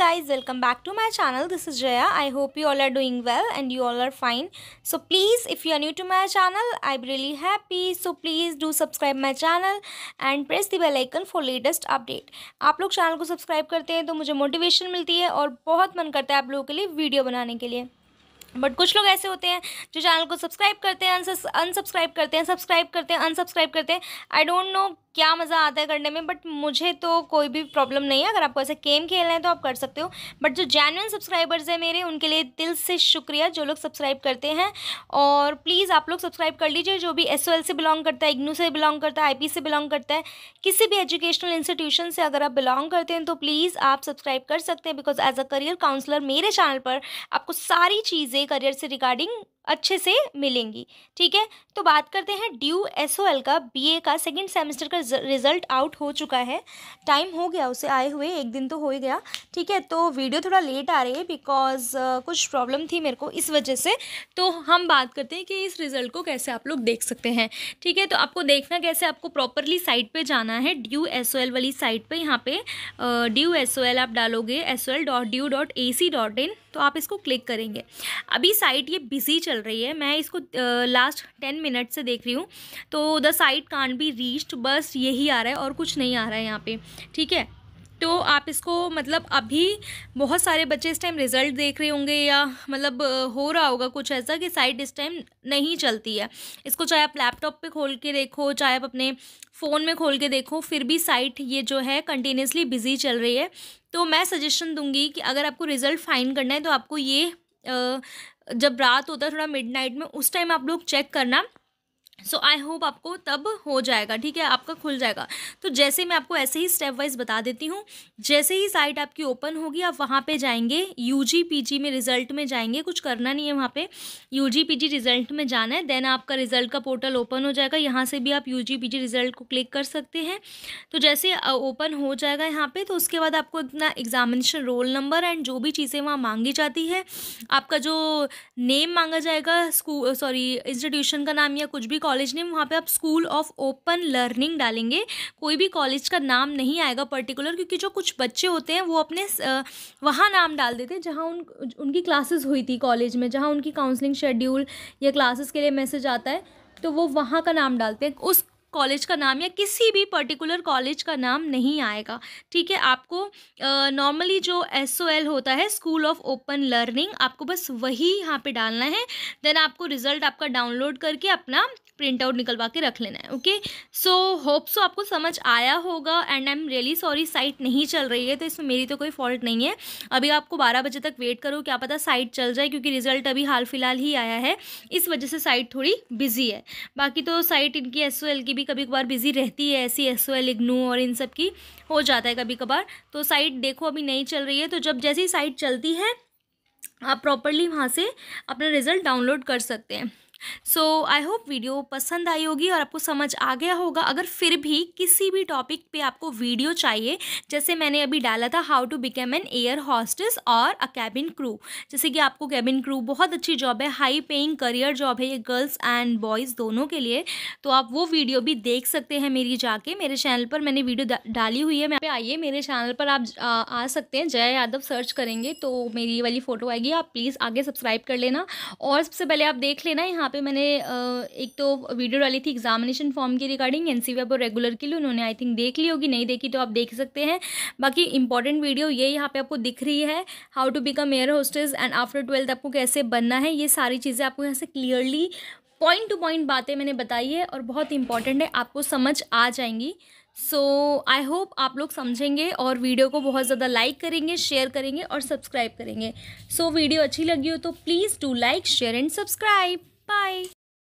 Guys welcome back to my channel this is Jaya I hope you all are doing well and you all are fine so please if you are new to my channel I really happy so please do subscribe my channel and press the bell icon for latest update आप लोग channel को subscribe करते हैं तो मुझे motivation मिलती है और बहुत मन करता है आप लोगों के लिए वीडियो बनाने के लिए बट कुछ लोग ऐसे होते हैं जो चैनल को सब्सक्राइब करते हैं अनसब्सक्राइब करते हैं सब्सक्राइब करते हैं अनसब्सक्राइब करते हैं आई डोंट नो क्या मज़ा आता है करने में बट मुझे तो कोई भी प्रॉब्लम नहीं है अगर आपको ऐसे गेम खेलना है तो आप कर सकते हो बट जो जैनवन सब्सक्राइबर्स हैं मेरे उनके लिए दिल से शुक्रिया जो लोग सब्सक्राइब करते हैं और प्लीज़ आप लोग सब्सक्राइब कर लीजिए जो भी एस से बिलोंग करता है इग्नू से बिलोंग करता है आई से बिलोंग करता है किसी भी एजुकेशनल इंस्टीट्यूशन से अगर आप बिलोंग करते हैं तो प्लीज़ आप सब्सक्राइब कर सकते हैं because as a career counsellor मेरे चैनल पर आपको सारी चीज़ें करियर से रिगार्डिंग अच्छे से मिलेंगी ठीक है तो बात करते हैं ड्यू एस का बी का सेकेंड सेमेस्टर का रिजल्ट आउट हो चुका है टाइम हो गया उसे आए हुए एक दिन तो हो ही गया ठीक है तो वीडियो थोड़ा लेट आ रही है बिकॉज uh, कुछ प्रॉब्लम थी मेरे को इस वजह से तो हम बात करते हैं कि इस रिज़ल्ट को कैसे आप लोग देख सकते हैं ठीक है तो आपको देखना कैसे आपको प्रॉपरली साइट पर जाना है ड्यू एस वाली साइट पर यहाँ पर ड्यू एस आप डालोगे S dot DU dot A C dot in तो आप इसको क्लिक करेंगे अभी साइट ये बिज़ी चल चल रही है मैं इसको लास्ट टेन मिनट से देख रही हूँ तो the site can't be reached बस यही आ रहा है और कुछ नहीं आ रहा है यहाँ पे ठीक है तो आप इसको मतलब अभी बहुत सारे बच्चे इस टाइम रिज़ल्ट देख रहे होंगे या मतलब हो रहा होगा कुछ ऐसा कि साइट इस टाइम नहीं चलती है इसको चाहे आप लैपटॉप पे खोल के देखो चाहे आप अपने फ़ोन में खोल के देखो फिर भी साइट ये जो है कंटिन्यूसली बिज़ी चल रही है तो मैं सजेशन दूंगी कि अगर आपको रिज़ल्ट फाइन करना है तो आपको ये जब रात होता है थोड़ा मिडनाइट में उस टाइम आप लोग चेक करना सो आई होप आपको तब हो जाएगा ठीक है आपका खुल जाएगा तो जैसे मैं आपको ऐसे ही स्टेप वाइज बता देती हूँ जैसे ही साइट आपकी ओपन होगी आप वहाँ पे जाएंगे यू जी में रिजल्ट में जाएंगे कुछ करना नहीं है वहाँ पे यू जी रिजल्ट में जाना है देन आपका रिजल्ट का पोर्टल ओपन हो जाएगा यहाँ से भी आप यू जी रिजल्ट को क्लिक कर सकते हैं तो जैसे ओपन हो जाएगा यहाँ पर तो उसके बाद आपको अपना एग्जामिनेशन रोल नंबर एंड जो भी चीज़ें वहाँ मांगी जाती है आपका जो नेम मांगा जाएगा स्कूल सॉरी इंस्टीट्यूशन का नाम या कुछ भी कॉलेज नेम वहाँ पे आप स्कूल ऑफ ओपन लर्निंग डालेंगे कोई भी कॉलेज का नाम नहीं आएगा पर्टिकुलर क्योंकि जो कुछ बच्चे होते हैं वो अपने वहाँ नाम डाल देते हैं जहाँ उन उनकी क्लासेस हुई थी कॉलेज में जहाँ उनकी काउंसलिंग शेड्यूल या क्लासेस के लिए मैसेज आता है तो वो वहाँ का नाम डालते हैं उस कॉलेज का नाम या किसी भी पर्टिकुलर कॉलेज का नाम नहीं आएगा ठीक है आपको नॉर्मली जो एस होता है स्कूल ऑफ ओपन लर्निंग आपको बस वही यहाँ पे डालना है देन आपको रिजल्ट आपका डाउनलोड करके अपना प्रिंट आउट निकलवा के रख लेना है ओके सो होप सो आपको समझ आया होगा and I am really sorry site नहीं चल रही है तो इसमें मेरी तो कोई फॉल्ट नहीं है अभी आपको बारह बजे तक वेट करो क्या पता साइट चल जाए क्योंकि रिजल्ट अभी हाल फिलहाल ही आया है इस वजह से साइट थोड़ी बिजी है बाकी तो साइट इनकी एस की भी कभी कभार बिजी रहती है ऐसी एस ओ और इन सब की हो जाता है कभी कभार तो साइट देखो अभी नहीं चल रही है तो जब जैसी साइट चलती है आप प्रॉपरली वहाँ से अपना रिज़ल्ट डाउनलोड कर सकते हैं सो आई होप वीडियो पसंद आई होगी और आपको समझ आ गया होगा अगर फिर भी किसी भी टॉपिक पे आपको वीडियो चाहिए जैसे मैंने अभी डाला था how to become an air hostess और अ कैबिन क्रू जैसे कि आपको कैबिन क्रू बहुत अच्छी जॉब है हाई पेइंग करियर जॉब है ये गर्ल्स एंड बॉयज़ दोनों के लिए तो आप वो वीडियो भी देख सकते हैं मेरी जाके मेरे चैनल पर मैंने वीडियो डाली हुई है मैं आइए मेरे चैनल पर आप आ, सकते हैं जय यादव सर्च करेंगे तो मेरी वाली फ़ोटो आएगी आप प्लीज़ आगे सब्सक्राइब कर लेना और सबसे पहले आप देख लेना यहाँ पे मैंने एक तो वीडियो डाली थी एग्जामिनेशन फॉर्म की रिगार्डिंग एन सी और रेगुलर के लिए उन्होंने आई थिंक देख ली होगी नहीं देखी तो आप देख सकते हैं बाकी इंपॉर्टेंट वीडियो ये यहाँ पे आपको दिख रही है how to become air hostess and after twelfth आपको कैसे बनना है ये सारी चीज़ें आपको यहाँ से क्लियरली पॉइंट टू पॉइंट बातें मैंने बताई है और बहुत इंपॉर्टेंट है आपको समझ आ जाएंगी सो आई होप आप लोग समझेंगे और वीडियो को बहुत ज़्यादा लाइक करेंगे शेयर करेंगे और सब्सक्राइब करेंगे सो so, वीडियो अच्छी लगी हो तो please do like share and subscribe Bye.